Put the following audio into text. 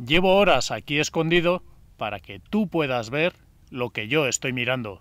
Llevo horas aquí escondido para que tú puedas ver lo que yo estoy mirando.